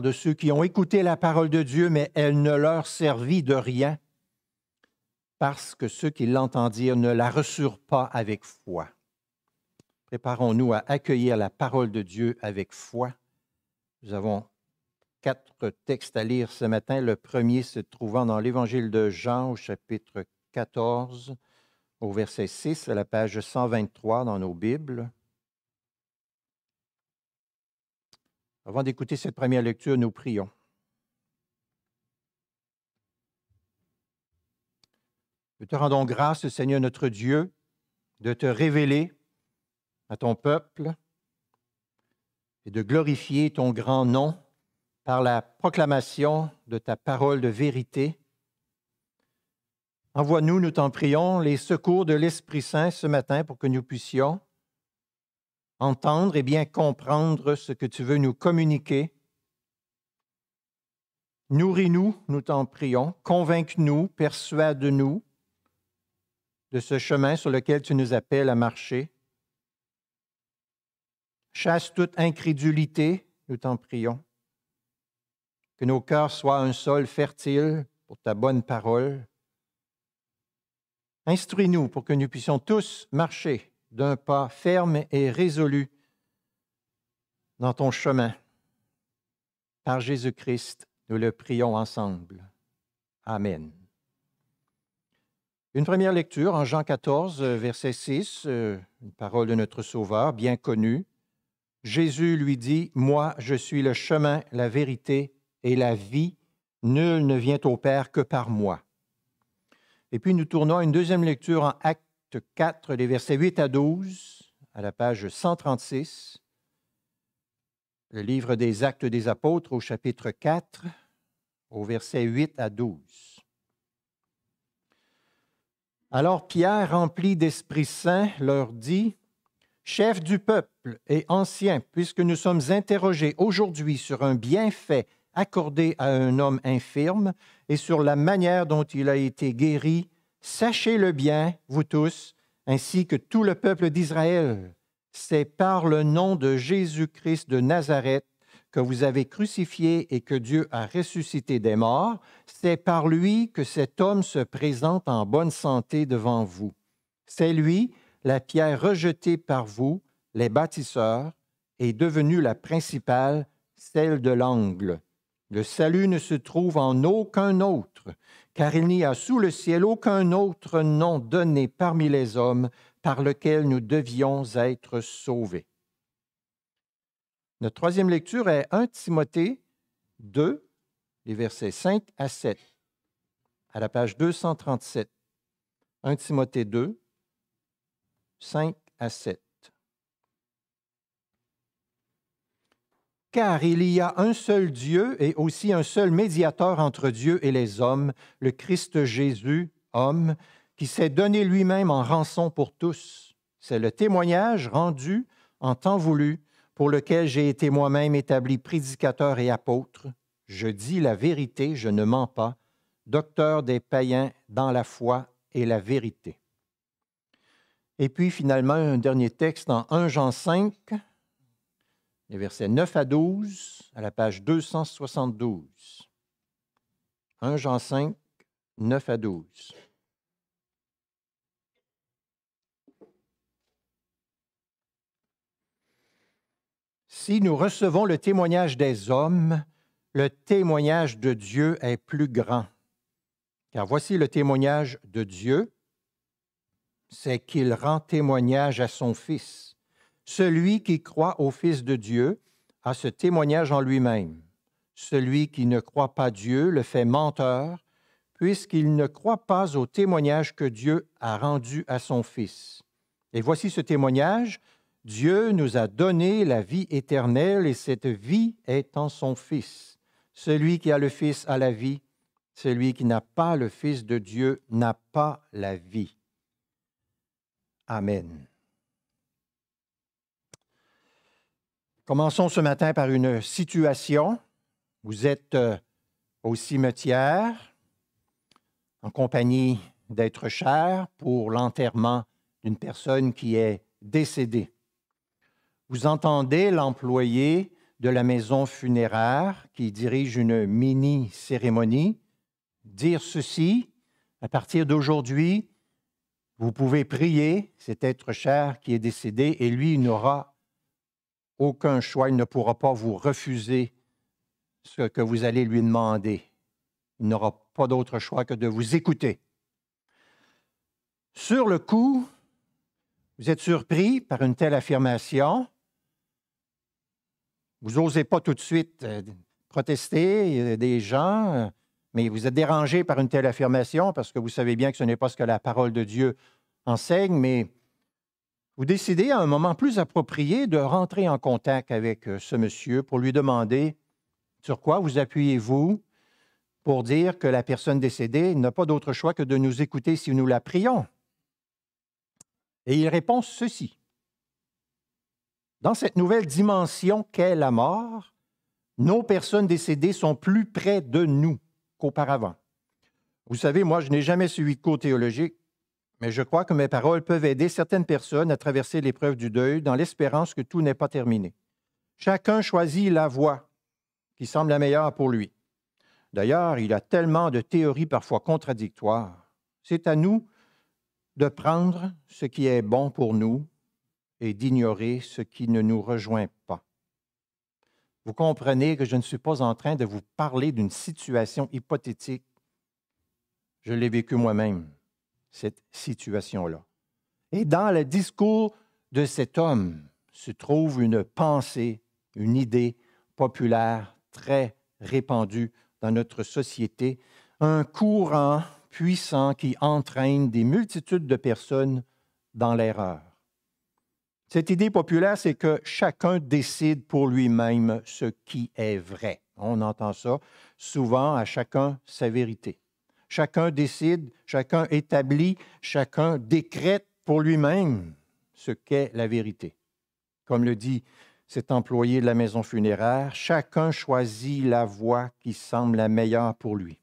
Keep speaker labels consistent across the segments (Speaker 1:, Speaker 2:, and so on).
Speaker 1: de ceux qui ont écouté la parole de Dieu, mais elle ne leur servit de rien, parce que ceux qui l'entendirent ne la reçurent pas avec foi. Préparons-nous à accueillir la parole de Dieu avec foi. Nous avons quatre textes à lire ce matin. Le premier se trouvant dans l'Évangile de Jean au chapitre 14, au verset 6, à la page 123 dans nos Bibles. Avant d'écouter cette première lecture, nous prions. Nous te rendons grâce, Seigneur notre Dieu, de te révéler à ton peuple et de glorifier ton grand nom par la proclamation de ta parole de vérité. Envoie-nous, nous, t'en prions, les secours de l'Esprit Saint ce matin pour que nous puissions entendre et bien comprendre ce que tu veux nous communiquer. Nourris-nous, nous, t'en prions, convainc-nous, persuade-nous de ce chemin sur lequel tu nous appelles à marcher. Chasse toute incrédulité, nous t'en prions. Que nos cœurs soient un sol fertile pour ta bonne parole. Instruis-nous pour que nous puissions tous marcher d'un pas ferme et résolu dans ton chemin. Par Jésus-Christ, nous le prions ensemble. Amen. Une première lecture en Jean 14, verset 6, euh, une parole de notre Sauveur bien connue. Jésus lui dit, Moi, je suis le chemin, la vérité et la vie. Nul ne vient au Père que par moi. Et puis nous tournons à une deuxième lecture en Acte 4, les versets 8 à 12, à la page 136. Le livre des Actes des Apôtres au chapitre 4, au verset 8 à 12. Alors Pierre, rempli d'Esprit Saint, leur dit, Chef du peuple et anciens, puisque nous sommes interrogés aujourd'hui sur un bienfait accordé à un homme infirme et sur la manière dont il a été guéri, Sachez le bien, vous tous, ainsi que tout le peuple d'Israël. C'est par le nom de Jésus-Christ de Nazareth que vous avez crucifié et que Dieu a ressuscité des morts. C'est par lui que cet homme se présente en bonne santé devant vous. C'est lui, la pierre rejetée par vous, les bâtisseurs, est devenue la principale, celle de l'angle. Le salut ne se trouve en aucun autre car il n'y a sous le ciel aucun autre nom donné parmi les hommes par lequel nous devions être sauvés. Notre troisième lecture est 1 Timothée 2, les versets 5 à 7, à la page 237. 1 Timothée 2, 5 à 7. Car il y a un seul Dieu et aussi un seul médiateur entre Dieu et les hommes, le Christ Jésus, homme, qui s'est donné lui-même en rançon pour tous. C'est le témoignage rendu en temps voulu, pour lequel j'ai été moi-même établi prédicateur et apôtre. Je dis la vérité, je ne mens pas, docteur des païens dans la foi et la vérité. Et puis finalement, un dernier texte en 1 Jean 5, les versets 9 à 12 à la page 272. 1 Jean 5, 9 à 12. Si nous recevons le témoignage des hommes, le témoignage de Dieu est plus grand. Car voici le témoignage de Dieu, c'est qu'il rend témoignage à son Fils. Celui qui croit au Fils de Dieu a ce témoignage en lui-même. Celui qui ne croit pas Dieu le fait menteur, puisqu'il ne croit pas au témoignage que Dieu a rendu à son Fils. Et voici ce témoignage, Dieu nous a donné la vie éternelle et cette vie est en son Fils. Celui qui a le Fils a la vie, celui qui n'a pas le Fils de Dieu n'a pas la vie. Amen. Commençons ce matin par une situation. Vous êtes euh, au cimetière en compagnie d'être cher pour l'enterrement d'une personne qui est décédée. Vous entendez l'employé de la maison funéraire qui dirige une mini-cérémonie dire ceci, à partir d'aujourd'hui, vous pouvez prier cet être cher qui est décédé et lui n'aura aucun choix. Il ne pourra pas vous refuser ce que vous allez lui demander. Il n'aura pas d'autre choix que de vous écouter. Sur le coup, vous êtes surpris par une telle affirmation. Vous n'osez pas tout de suite euh, protester euh, des gens, mais vous êtes dérangé par une telle affirmation parce que vous savez bien que ce n'est pas ce que la parole de Dieu enseigne, mais vous décidez à un moment plus approprié de rentrer en contact avec euh, ce monsieur pour lui demander sur quoi vous appuyez-vous pour dire que la personne décédée n'a pas d'autre choix que de nous écouter si nous la prions. Et il répond ceci. Dans cette nouvelle dimension qu'est la mort, nos personnes décédées sont plus près de nous qu'auparavant. Vous savez, moi, je n'ai jamais suivi cours théologique, mais je crois que mes paroles peuvent aider certaines personnes à traverser l'épreuve du deuil dans l'espérance que tout n'est pas terminé. Chacun choisit la voie qui semble la meilleure pour lui. D'ailleurs, il a tellement de théories parfois contradictoires. C'est à nous de prendre ce qui est bon pour nous et d'ignorer ce qui ne nous rejoint pas. Vous comprenez que je ne suis pas en train de vous parler d'une situation hypothétique. Je l'ai vécu moi-même cette situation-là. Et dans le discours de cet homme se trouve une pensée, une idée populaire très répandue dans notre société, un courant puissant qui entraîne des multitudes de personnes dans l'erreur. Cette idée populaire, c'est que chacun décide pour lui-même ce qui est vrai. On entend ça souvent à chacun sa vérité chacun décide, chacun établit, chacun décrète pour lui-même ce qu'est la vérité. Comme le dit cet employé de la maison funéraire, chacun choisit la voie qui semble la meilleure pour lui.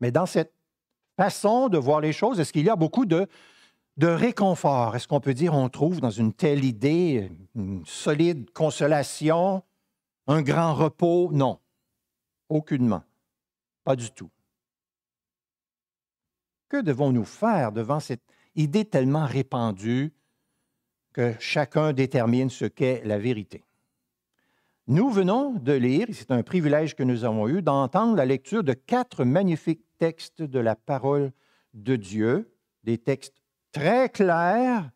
Speaker 1: Mais dans cette façon de voir les choses, est-ce qu'il y a beaucoup de, réconfort? Est-ce qu'on peut dire qu'on trouve dans une telle idée une solide consolation, un grand repos? Non, aucunement, pas du tout. Que devons-nous faire devant cette idée tellement répandue que chacun détermine ce qu'est la vérité? Nous venons de lire, et c'est un privilège que nous avons eu, d'entendre la lecture de quatre magnifiques textes de la parole de Dieu, des textes très clairs,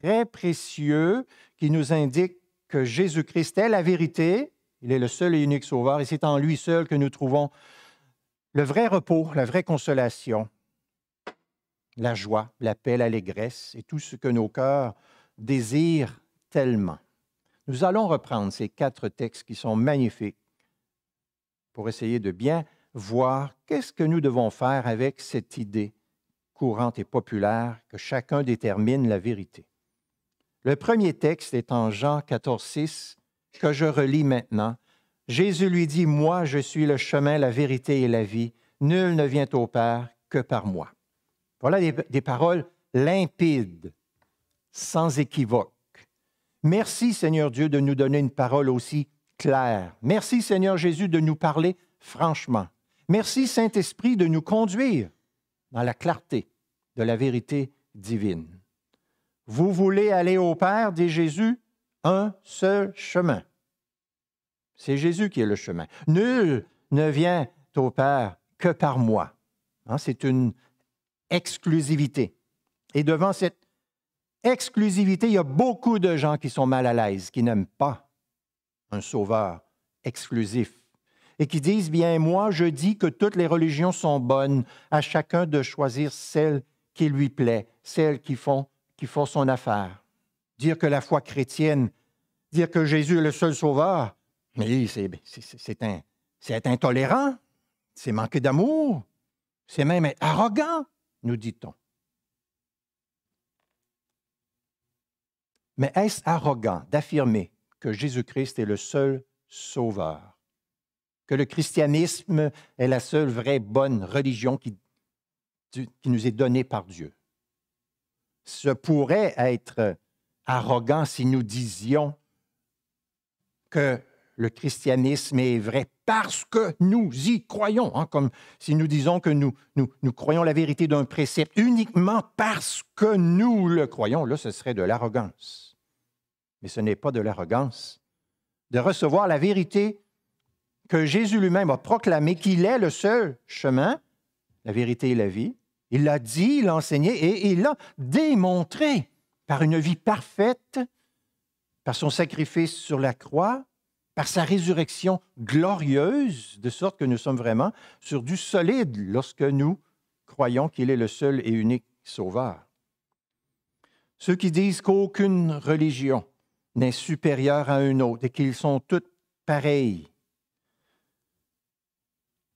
Speaker 1: très précieux, qui nous indiquent que Jésus-Christ est la vérité, il est le seul et unique Sauveur, et c'est en lui seul que nous trouvons le vrai repos, la vraie consolation, la joie, l'appel paix, l'allégresse et tout ce que nos cœurs désirent tellement. Nous allons reprendre ces quatre textes qui sont magnifiques pour essayer de bien voir qu'est-ce que nous devons faire avec cette idée courante et populaire que chacun détermine la vérité. Le premier texte est en Jean 14, que je relis maintenant. Jésus lui dit, Moi, je suis le chemin, la vérité et la vie. Nul ne vient au Père que par moi. Voilà des, paroles limpides, sans équivoque. Merci Seigneur Dieu de nous donner une parole aussi claire. Merci Seigneur Jésus de nous parler franchement. Merci Saint-Esprit de nous conduire dans la clarté de la vérité divine. Vous voulez aller au Père, dit Jésus, un seul chemin. C'est Jésus qui est le chemin. Nul ne vient au Père que par moi. Hein, c'est une exclusivité. Et devant cette exclusivité, il y a beaucoup de gens qui sont mal à l'aise, qui n'aiment pas un sauveur exclusif et qui disent, bien moi, je dis que toutes les religions sont bonnes, à chacun de choisir celle qui lui plaît, celle qui font, font son affaire. Dire que la foi chrétienne, dire que Jésus est le seul sauveur, mais ben, c'est intolérant, c'est manquer d'amour, c'est même arrogant nous dit-on. Mais est-ce arrogant d'affirmer que Jésus-Christ est le seul sauveur, que le christianisme est la seule vraie bonne religion qui, qui nous est donnée par Dieu? Ce pourrait être arrogant si nous disions que le christianisme est vrai parce que nous y croyons, hein, comme si nous disons que nous, nous, nous croyons la vérité d'un précepte uniquement parce que nous le croyons, là ce serait de l'arrogance. Mais ce n'est pas de l'arrogance de recevoir la vérité que Jésus lui-même a proclamée, qu'il est le seul chemin, la vérité et la vie. Il l'a dit, il l'a enseigné et il l'a démontré par une vie parfaite, par son sacrifice sur la croix, par sa résurrection glorieuse, de sorte que nous sommes vraiment sur du solide lorsque nous croyons qu'il est le seul et unique Sauveur. Ceux qui disent qu'aucune religion n'est supérieure à une autre et qu'ils sont toutes pareils,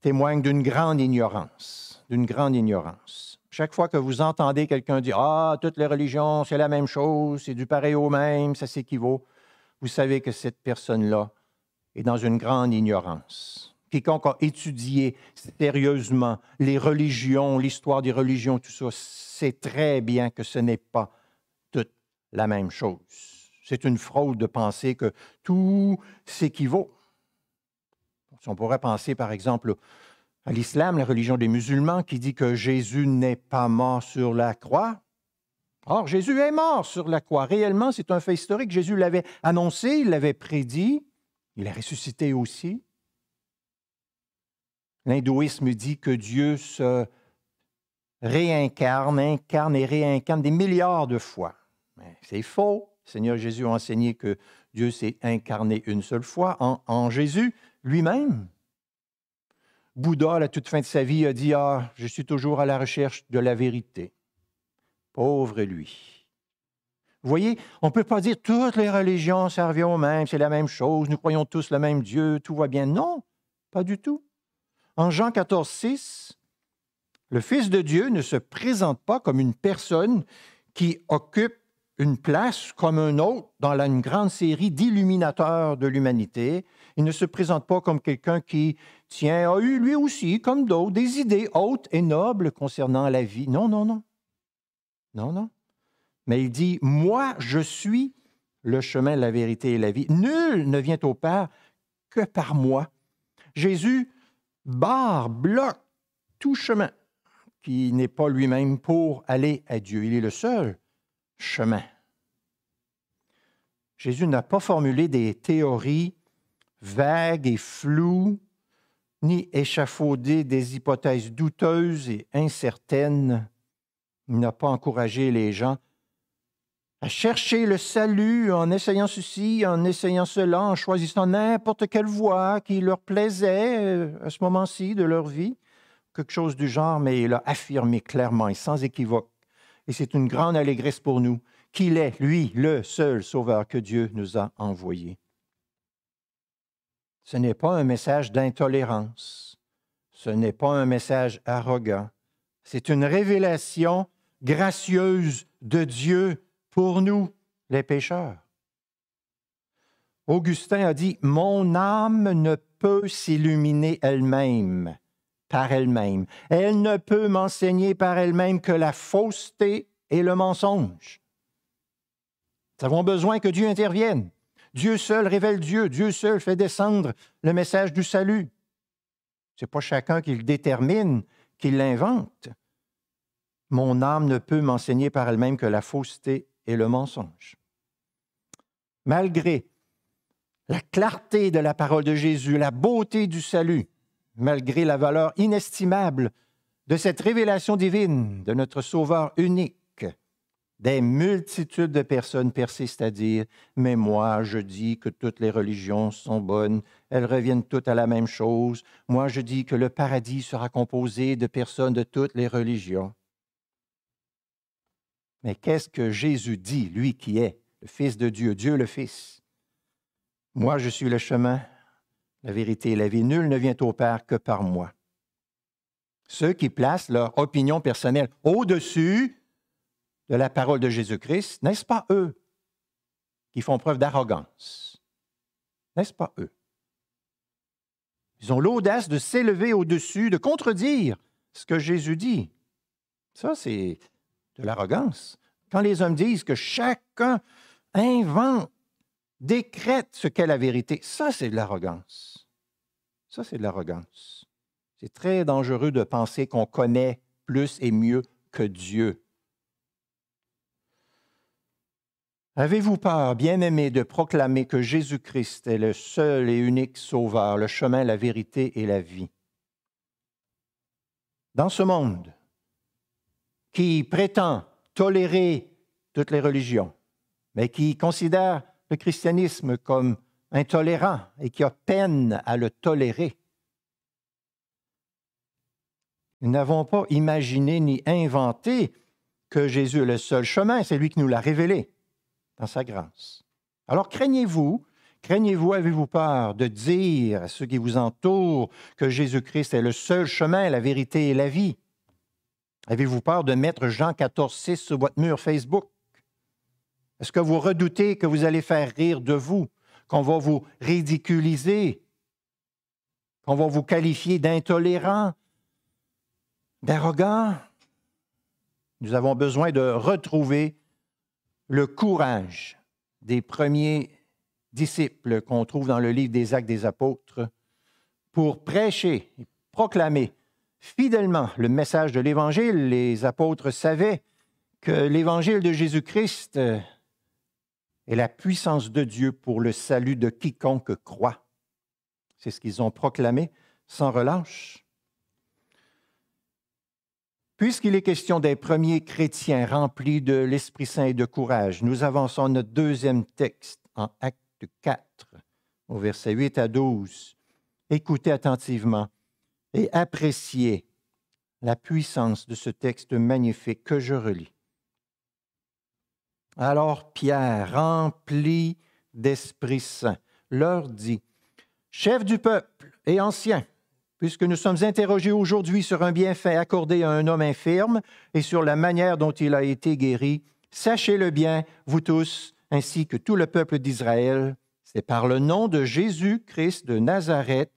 Speaker 1: témoignent d'une grande ignorance, d'une grande ignorance. Chaque fois que vous entendez quelqu'un dire Ah, toutes les religions, c'est la même chose, c'est du pareil au même, ça s'équivaut, vous savez que cette personne-là dans une grande ignorance. Quiconque a étudié sérieusement les religions, l'histoire des religions, tout ça, sait très bien que ce n'est pas toute la même chose. C'est une fraude de penser que tout s'équivaut. Si on pourrait penser, par exemple, à l'islam, la religion des musulmans, qui dit que Jésus n'est pas mort sur la croix. Or, Jésus est mort sur la croix. Réellement, c'est un fait historique. Jésus l'avait annoncé, il l'avait prédit. Il est ressuscité aussi. L'hindouisme dit que Dieu se réincarne, incarne et réincarne des milliards de fois. C'est faux. Seigneur Jésus a enseigné que Dieu s'est incarné une seule fois en, Jésus lui-même. Bouddha, à la toute fin de sa vie, a dit ah, je suis toujours à la recherche de la vérité. Pauvre lui. Vous voyez, on ne peut pas dire toutes les religions servent au même, c'est la même chose, nous croyons tous le même Dieu, tout va bien. Non, pas du tout. En Jean 14, 6, le Fils de Dieu ne se présente pas comme une personne qui occupe une place comme un autre dans une grande série d'illuminateurs de l'humanité. Il ne se présente pas comme quelqu'un qui tient, a eu lui aussi, comme d'autres, des idées hautes et nobles concernant la vie. Non, non, non. Non, non. Mais il dit, moi, je suis le chemin, la vérité et la vie. Nul ne vient au Père que par moi. Jésus barre, bloque tout chemin qui n'est pas lui-même pour aller à Dieu. Il est le seul chemin. Jésus n'a pas formulé des théories vagues et floues, ni échafaudé des hypothèses douteuses et incertaines. Il n'a pas encouragé les gens à chercher le salut en essayant ceci, en essayant cela, en choisissant n'importe quelle voie qui leur plaisait euh, à ce moment-ci de leur vie, quelque chose du genre, mais il a affirmé clairement et sans équivoque. Et c'est une grande allégresse pour nous qu'il est, lui, le seul Sauveur que Dieu nous a envoyé. Ce n'est pas un message d'intolérance, ce n'est pas un message arrogant, c'est une révélation gracieuse de Dieu pour nous les pécheurs. Augustin a dit, Mon âme ne peut s'illuminer elle-même, par elle-même. Elle ne peut m'enseigner par elle-même que la fausseté et le mensonge. Nous avons besoin que Dieu intervienne. Dieu seul révèle Dieu, Dieu seul fait descendre le message du salut. Ce n'est pas chacun qui le détermine, qui l'invente. Mon âme ne peut m'enseigner par elle-même que la fausseté et le mensonge. Malgré la clarté de la parole de Jésus, la beauté du salut, malgré la valeur inestimable de cette révélation divine de notre Sauveur unique, des multitudes de personnes persistent à dire Mais moi, je dis que toutes les religions sont bonnes, elles reviennent toutes à la même chose. Moi, je dis que le paradis sera composé de personnes de toutes les religions. Mais qu'est-ce que Jésus dit, lui qui est le Fils de Dieu, Dieu le Fils? Moi, je suis le chemin, la vérité et la vie. Nul ne vient au Père que par moi. Ceux qui placent leur opinion personnelle au-dessus de la parole de Jésus-Christ, n'est-ce pas eux qui font preuve d'arrogance? N'est-ce pas eux? Ils ont l'audace de s'élever au-dessus, de contredire ce que Jésus dit. Ça, c'est de l'arrogance. Quand les hommes disent que chacun invente, décrète ce qu'est la vérité, ça c'est de l'arrogance. Ça c'est de l'arrogance. C'est très dangereux de penser qu'on connaît plus et mieux que Dieu. Avez-vous peur, bien aimé, de proclamer que Jésus-Christ est le seul et unique Sauveur, le chemin, la vérité et la vie Dans ce monde, qui prétend tolérer toutes les religions, mais qui considère le christianisme comme intolérant et qui a peine à le tolérer. Nous n'avons pas imaginé ni inventé que Jésus est le seul chemin, c'est lui qui nous l'a révélé dans sa grâce. Alors craignez-vous, craignez-vous, avez-vous peur de dire à ceux qui vous entourent que Jésus-Christ est le seul chemin, la vérité et la vie Avez-vous peur de mettre Jean 14, 6 sur votre mur Facebook? Est-ce que vous redoutez que vous allez faire rire de vous, qu'on va vous ridiculiser, qu'on va vous qualifier d'intolérant, d'arrogant? Nous avons besoin de retrouver le courage des premiers disciples qu'on trouve dans le livre des Actes des Apôtres pour prêcher proclamer fidèlement le message de l'Évangile. Les apôtres savaient que l'Évangile de Jésus-Christ euh, est la puissance de Dieu pour le salut de quiconque croit. C'est ce qu'ils ont proclamé sans relâche. Puisqu'il est question des premiers chrétiens remplis de l'Esprit Saint et de courage, nous avançons notre deuxième texte en Acte 4, au verset 8 à 12. Écoutez attentivement et appréciez la puissance de ce texte magnifique que je relis. Alors Pierre, rempli d'Esprit Saint, leur dit, Chef du peuple et ancien, puisque nous sommes interrogés aujourd'hui sur un bienfait accordé à un homme infirme et sur la manière dont il a été guéri, sachez-le bien, vous tous, ainsi que tout le peuple d'Israël, c'est par le nom de Jésus-Christ de Nazareth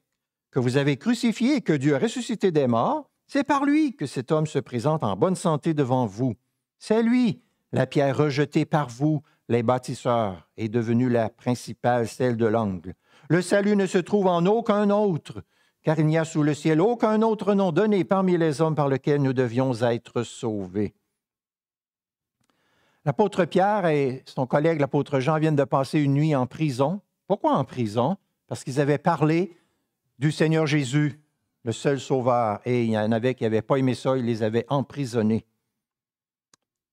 Speaker 1: que vous avez crucifié et que Dieu a ressuscité des morts, c'est par lui que cet homme se présente en bonne santé devant vous. C'est lui, la pierre rejetée par vous, les bâtisseurs, est devenue la principale, celle de l'angle. Le salut ne se trouve en aucun autre, car il n'y a sous le ciel aucun autre nom donné parmi les hommes par lequel nous devions être sauvés. L'apôtre Pierre et son collègue l'apôtre Jean viennent de passer une nuit en prison. Pourquoi en prison? Parce qu'ils avaient parlé du Seigneur Jésus, le seul sauveur, et il y en avait qui n'avaient pas aimé ça, il les avait emprisonnés.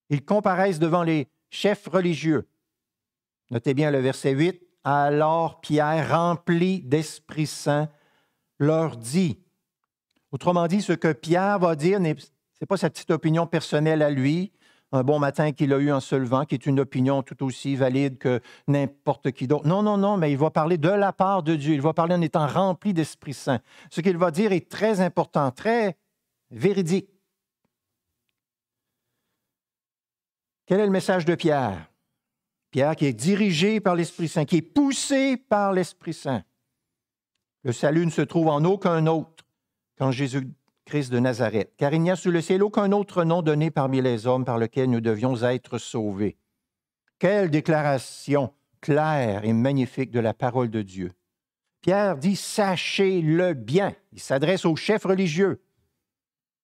Speaker 1: Ils comparaissent devant les chefs religieux. Notez bien le verset 8. Alors Pierre, rempli d'Esprit Saint, leur dit. Autrement dit, ce que Pierre va dire, ce n'est pas sa petite opinion personnelle à lui, un bon matin qu'il a eu en se levant, qui est une opinion tout aussi valide que n'importe qui d'autre. Non, non, non, mais il va parler de la part de Dieu. Il va parler en étant rempli d'Esprit Saint. Ce qu'il va dire est très important, très véridique. Quel est le message de Pierre? Pierre qui est dirigé par l'Esprit Saint, qui est poussé par l'Esprit Saint. Le salut ne se trouve en aucun autre qu'en Jésus de Nazareth, car il n'y a sous le ciel aucun autre nom donné parmi les hommes par lequel nous devions être sauvés. Quelle déclaration claire et magnifique de la parole de Dieu. Pierre dit, sachez-le bien. Il s'adresse aux chefs religieux.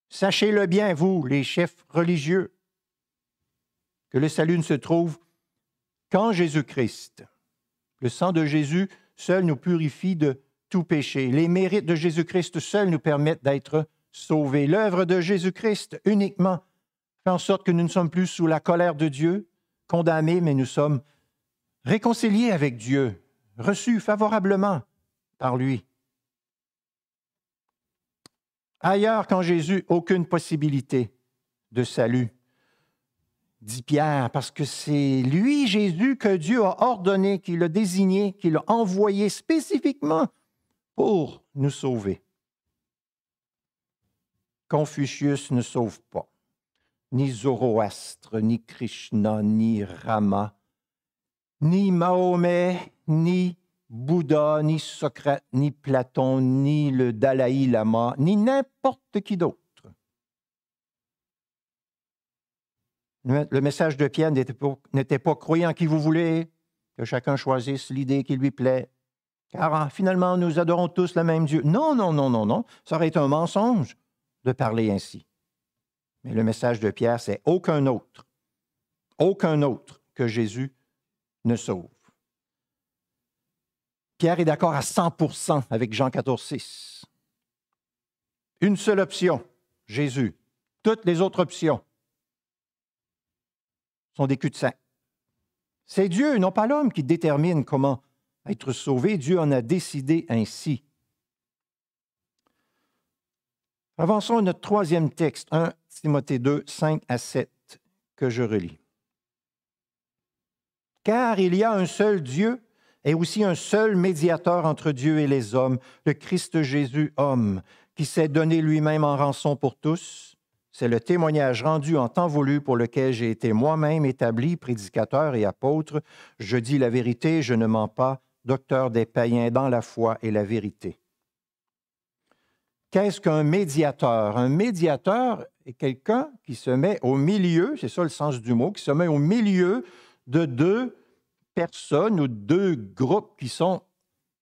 Speaker 1: Sachez-le bien, vous, les chefs religieux, que le salut ne se trouve qu'en Jésus-Christ. Le sang de Jésus seul nous purifie de tout péché. Les mérites de Jésus-Christ seul nous permettent d'être sauver. L'œuvre de Jésus-Christ uniquement fait en sorte que nous ne sommes plus sous la colère de Dieu, condamnés, mais nous sommes réconciliés avec Dieu, reçus favorablement par lui. Ailleurs qu'en Jésus, aucune possibilité de salut, dit Pierre, parce que c'est lui, Jésus, que Dieu a ordonné, qu'il a désigné, qu'il a envoyé spécifiquement pour nous sauver. Confucius ne sauve pas, ni Zoroastre, ni Krishna, ni Rama, ni Mahomet, ni Bouddha, ni Socrate, ni Platon, ni le Dalai Lama, ni n'importe qui d'autre. Le message de Pierre n'était pas, croyant qui vous voulez, que chacun choisisse l'idée qui lui plaît, car hein, finalement nous adorons tous le même Dieu. Non, non, non, non, non, ça aurait été un mensonge de parler ainsi. Mais le message de Pierre, c'est aucun autre, aucun autre que Jésus ne sauve. Pierre est d'accord à 100% avec Jean 14, 6. Une seule option, Jésus. Toutes les autres options sont des culs de sac C'est Dieu, non pas l'homme, qui détermine comment être sauvé. Dieu en a décidé ainsi. Avançons à notre troisième texte, 1 Timothée 2, 5 à 7, que je relis. Car il y a un seul Dieu et aussi un seul médiateur entre Dieu et les hommes, le Christ Jésus, homme, qui s'est donné lui-même en rançon pour tous. C'est le témoignage rendu en temps voulu pour lequel j'ai été moi-même établi prédicateur et apôtre. Je dis la vérité, je ne mens pas, docteur des païens dans la foi et la vérité. Qu'est-ce qu'un médiateur? Un médiateur est quelqu'un qui se met au milieu, c'est ça le sens du mot, qui se met au milieu de deux personnes ou deux groupes qui sont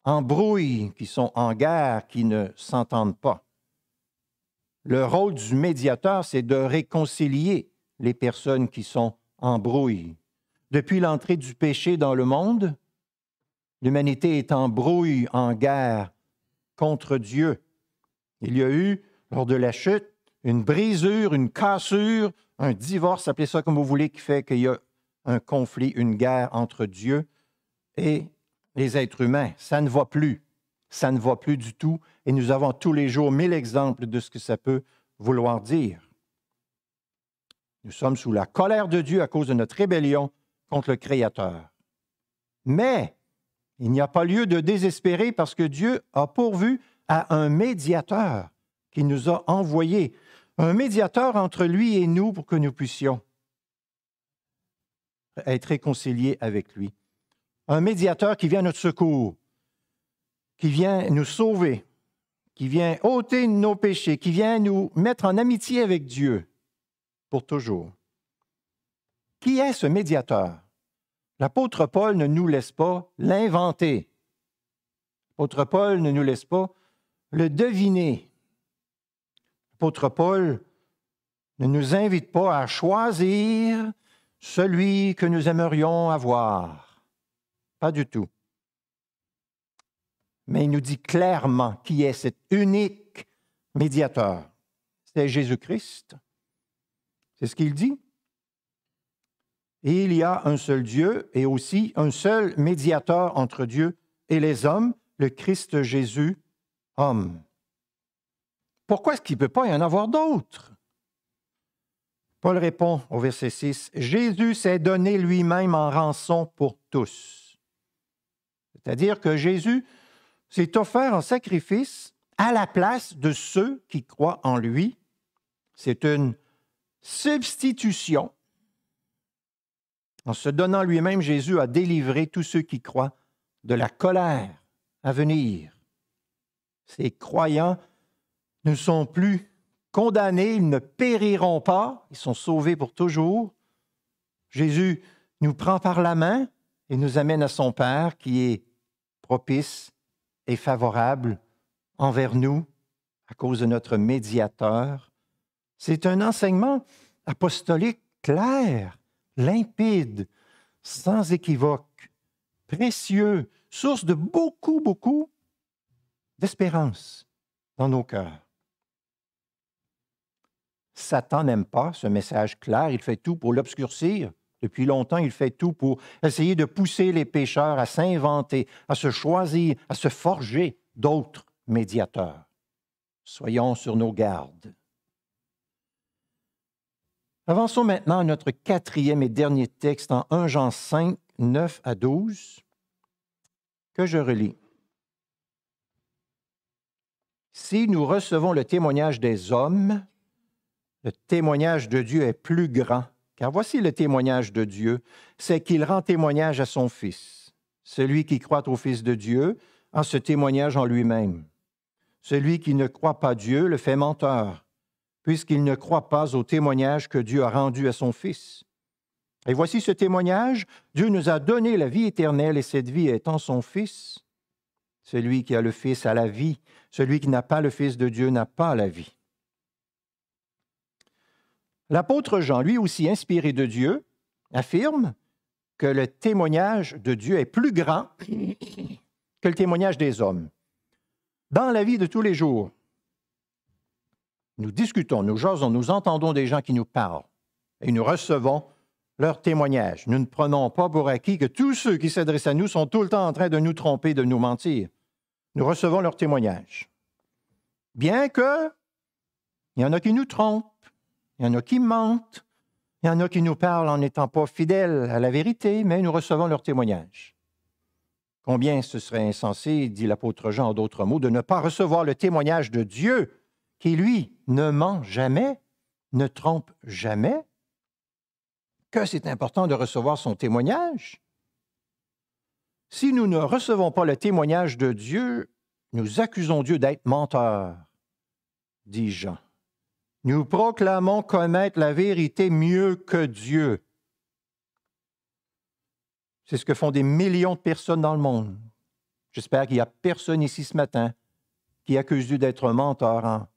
Speaker 1: en brouille, qui sont en guerre, qui ne s'entendent pas. Le rôle du médiateur, c'est de réconcilier les personnes qui sont en brouille. Depuis l'entrée du péché dans le monde, l'humanité est en brouille, en guerre contre Dieu il y a eu, lors de la chute, une brisure, une cassure, un divorce, appelez ça comme vous voulez, qui fait qu'il y a un conflit, une guerre entre Dieu et les êtres humains. Ça ne va plus. Ça ne va plus du tout. Et nous avons tous les jours mille exemples de ce que ça peut vouloir dire. Nous sommes sous la colère de Dieu à cause de notre rébellion contre le Créateur. Mais il n'y a pas lieu de désespérer parce que Dieu a pourvu à un médiateur qui nous a envoyés, un médiateur entre lui et nous pour que nous puissions être réconciliés avec lui. Un médiateur qui vient à notre secours, qui vient nous sauver, qui vient ôter nos péchés, qui vient nous mettre en amitié avec Dieu pour toujours. Qui est ce médiateur? L'apôtre Paul ne nous laisse pas l'inventer. L'apôtre Paul ne nous laisse pas le deviner. L'apôtre Paul ne nous invite pas à choisir celui que nous aimerions avoir. Pas du tout. Mais il nous dit clairement qui est cet unique médiateur. C'est Jésus-Christ. C'est ce qu'il dit. il y a un seul Dieu et aussi un seul médiateur entre Dieu et les hommes, le Christ Jésus, homme. Pourquoi est-ce qu'il ne peut pas y en avoir d'autres? Paul répond au verset 6, Jésus s'est donné lui-même en rançon pour tous. C'est-à-dire que Jésus s'est offert en sacrifice à la place de ceux qui croient en lui. C'est une substitution. En se donnant lui-même, Jésus a délivré tous ceux qui croient de la colère à venir. Ces croyants ne sont plus condamnés, ils ne périront pas, ils sont sauvés pour toujours. Jésus nous prend par la main et nous amène à son Père qui est propice et favorable envers nous à cause de notre médiateur. C'est un enseignement apostolique clair, limpide, sans équivoque, précieux, source de beaucoup, beaucoup d'espérance dans nos cœurs. Satan n'aime pas ce message clair, il fait tout pour l'obscurcir. Depuis longtemps, il fait tout pour essayer de pousser les pécheurs à s'inventer, à se choisir, à se forger d'autres médiateurs. Soyons sur nos gardes. Avançons maintenant à notre quatrième et dernier texte en 1 Jean 5, 9 à 12, que je relis. Si nous recevons le témoignage des hommes, le témoignage de Dieu est plus grand, car voici le témoignage de Dieu, c'est qu'il rend témoignage à son Fils. Celui qui croit au Fils de Dieu en ce témoignage en lui-même. Celui qui ne croit pas Dieu le fait menteur, puisqu'il ne croit pas au témoignage que Dieu a rendu à son Fils. Et voici ce témoignage, Dieu nous a donné la vie éternelle et cette vie est en son Fils. Celui qui a le Fils a la vie, celui qui n'a pas le Fils de Dieu n'a pas la vie. L'apôtre Jean, lui aussi inspiré de Dieu, affirme que le témoignage de Dieu est plus grand que le témoignage des hommes. Dans la vie de tous les jours, nous discutons, nous jasons, nous entendons des gens qui nous parlent et nous recevons leur témoignage. Nous ne prenons pas pour acquis que tous ceux qui s'adressent à nous sont tout le temps en train de nous tromper, de nous mentir. Nous recevons leur témoignage. Bien que, il y en a qui nous trompent, il y en a qui mentent, il y en a qui nous parlent en n'étant pas fidèles à la vérité, mais nous recevons leur témoignage. Combien ce serait insensé, dit l'apôtre Jean en d'autres mots, de ne pas recevoir le témoignage de Dieu, qui, lui, ne ment jamais, ne trompe jamais. Que c'est important de recevoir son témoignage. Si nous ne recevons pas le témoignage de Dieu, nous accusons Dieu d'être menteur, dit Jean. Nous proclamons connaître la vérité mieux que Dieu. C'est ce que font des millions de personnes dans le monde. J'espère qu'il n'y a personne ici ce matin qui accuse Dieu d'être menteur en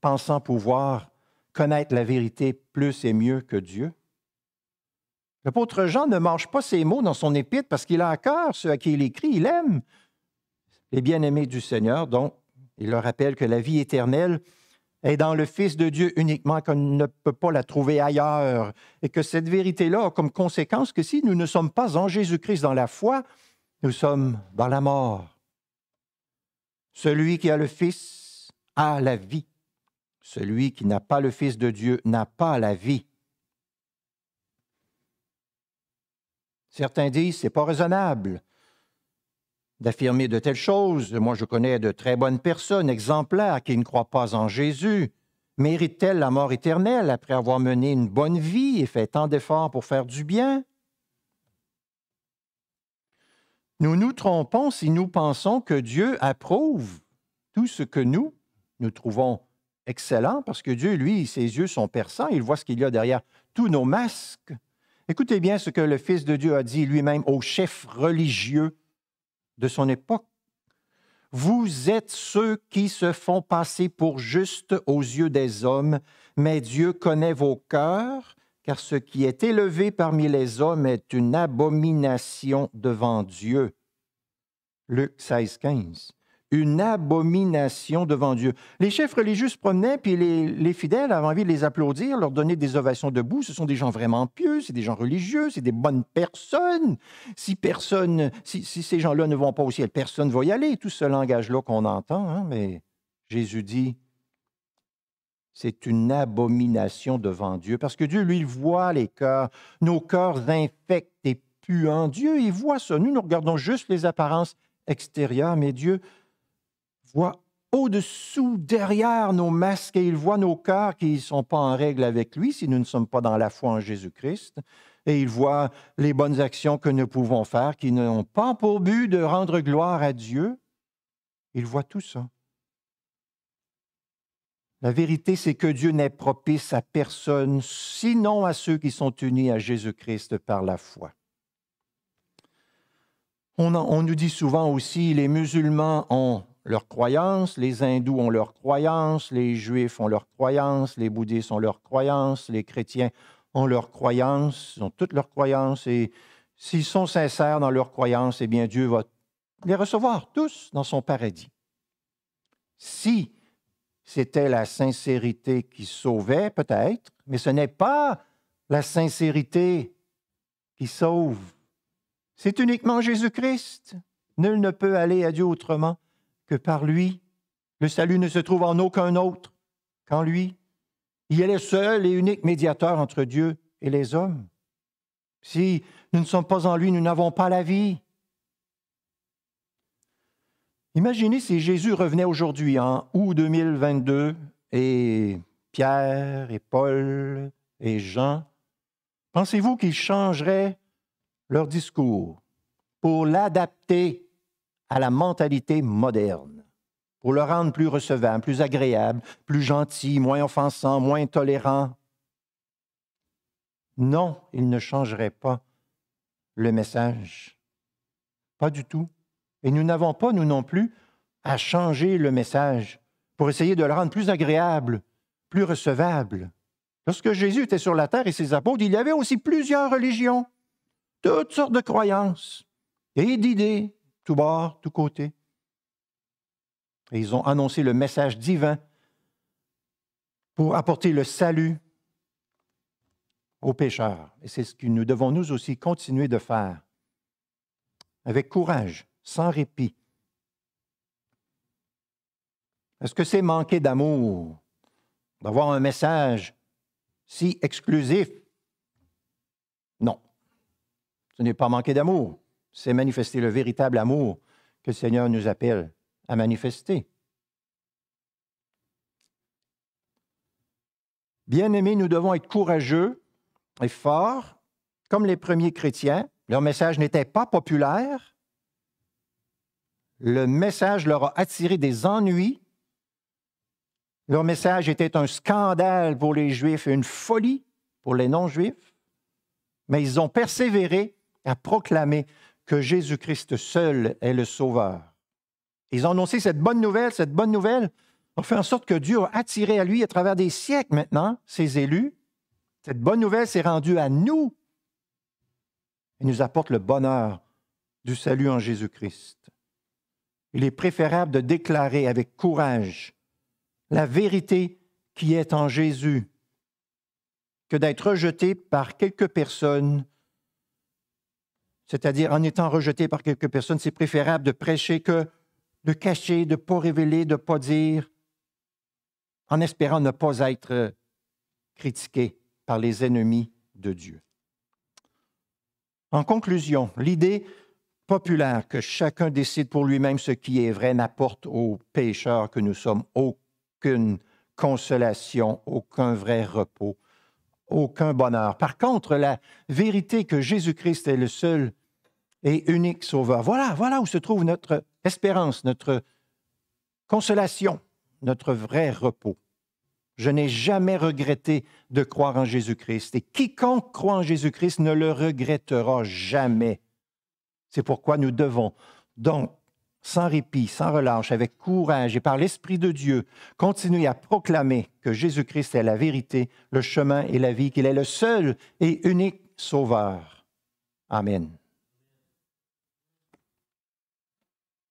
Speaker 1: pensant pouvoir connaître la vérité plus et mieux que Dieu. L'apôtre Jean ne mange pas ces mots dans son épître parce qu'il a à cœur ceux à qui il écrit, il aime les bien-aimés du Seigneur, Donc, il leur rappelle que la vie éternelle est dans le Fils de Dieu uniquement, qu'on ne peut pas la trouver ailleurs, et que cette vérité-là a comme conséquence que si nous ne sommes pas en Jésus-Christ dans la foi, nous sommes dans la mort. Celui qui a le Fils a la vie. Celui qui n'a pas le Fils de Dieu n'a pas la vie. Certains disent, c'est pas raisonnable d'affirmer de telles choses. Moi, je connais de très bonnes personnes exemplaires qui ne croient pas en Jésus. mérite elles elle la mort éternelle après avoir mené une bonne vie et fait tant d'efforts pour faire du bien? Nous nous trompons si nous pensons que Dieu approuve tout ce que nous, nous trouvons excellent, parce que Dieu, lui, ses yeux sont perçants, il voit ce qu'il y a derrière tous nos masques. Écoutez bien ce que le Fils de Dieu a dit lui-même aux chefs religieux de son époque. Vous êtes ceux qui se font passer pour justes aux yeux des hommes, mais Dieu connaît vos cœurs, car ce qui est élevé parmi les hommes est une abomination devant Dieu. Luc 16, 15 une abomination devant Dieu. Les chefs religieux se promenaient, puis les, fidèles avaient envie de les applaudir, leur donner des ovations debout. Ce sont des gens vraiment pieux, c'est des gens religieux, c'est des bonnes personnes. Si personne, si, ces gens-là ne vont pas aussi, ciel, personne ne va y aller. Tout ce langage-là qu'on entend, hein, mais Jésus dit, c'est une abomination devant Dieu, parce que Dieu, lui, voit les cœurs, nos cœurs infectés, puants. Dieu, il voit ça. Nous, nous regardons juste les apparences extérieures, mais Dieu voit au-dessous, derrière nos masques, et il voit nos cœurs qui ne sont pas en règle avec lui si nous ne sommes pas dans la foi en Jésus-Christ. Et il voit les bonnes actions que nous pouvons faire qui n'ont pas pour but de rendre gloire à Dieu. Il voit tout ça. La vérité, c'est que Dieu n'est propice à personne, sinon à ceux qui sont unis à Jésus-Christ par la foi. On, on, nous dit souvent aussi, les musulmans ont leurs croyances, les hindous ont leurs croyances, les juifs ont leurs croyances, les bouddhistes ont leurs croyances, les chrétiens ont leurs croyances, ils ont toutes leurs croyances, et s'ils sont sincères dans leurs croyances, eh bien Dieu va les recevoir tous dans son paradis. Si c'était la sincérité qui sauvait, peut-être, mais ce n'est pas la sincérité qui sauve. C'est uniquement Jésus-Christ. Nul ne peut aller à Dieu autrement que par lui. Le salut ne se trouve en aucun autre qu'en lui. Il est le seul et unique médiateur entre Dieu et les hommes. Si nous ne sommes pas en lui, nous n'avons pas la vie. Imaginez si Jésus revenait aujourd'hui en août 2022 et Pierre et Paul et Jean. Pensez-vous qu'ils changeraient leur discours pour l'adapter à la mentalité moderne pour le rendre plus recevable, plus agréable, plus gentil, moins offensant, moins tolérant. Non, il ne changerait pas le message. Pas du tout. Et nous n'avons pas, nous non plus, à changer le message pour essayer de le rendre plus agréable, plus recevable. Lorsque Jésus était sur la terre et ses apôtres, il y avait aussi plusieurs religions, toutes sortes de croyances et d'idées tout bord, tout côté. Et ils ont annoncé le message divin pour apporter le salut aux pécheurs. Et c'est ce que nous devons nous aussi continuer de faire, avec courage, sans répit. Est-ce que c'est manquer d'amour d'avoir un message si exclusif? Non, ce n'est pas manquer d'amour c'est manifester le véritable amour que le Seigneur nous appelle à manifester. Bien-aimés, nous devons être courageux et forts, comme les premiers chrétiens. Leur message n'était pas populaire. Le message leur a attiré des ennuis. Leur message était un scandale pour les Juifs et une folie pour les non-Juifs. Mais ils ont persévéré à proclamer que Jésus-Christ seul est le Sauveur. Ils ont annoncé cette bonne nouvelle, cette bonne nouvelle a fait en sorte que Dieu a attiré à lui à travers des siècles maintenant ses élus. Cette bonne nouvelle s'est rendue à nous. et nous apporte le bonheur du salut en Jésus-Christ. Il est préférable de déclarer avec courage la vérité qui est en Jésus que d'être rejeté par quelques personnes c'est-à-dire en étant rejeté par quelques personnes, c'est préférable de prêcher que de cacher, de ne pas révéler, de ne pas dire, en espérant ne pas être euh, critiqué par les ennemis de Dieu. En conclusion, l'idée populaire que chacun décide pour lui-même ce qui est vrai n'apporte aux pécheurs que nous sommes aucune consolation, aucun vrai repos, aucun bonheur. Par contre, la vérité que Jésus-Christ est le seul et unique sauveur, voilà, voilà où se trouve notre espérance, notre consolation, notre vrai repos. Je n'ai jamais regretté de croire en Jésus-Christ et quiconque croit en Jésus-Christ ne le regrettera jamais. C'est pourquoi nous devons donc sans répit, sans relâche, avec courage et par l'Esprit de Dieu, continuez à proclamer que Jésus-Christ est la vérité, le chemin et la vie, qu'il est le seul et unique Sauveur. Amen.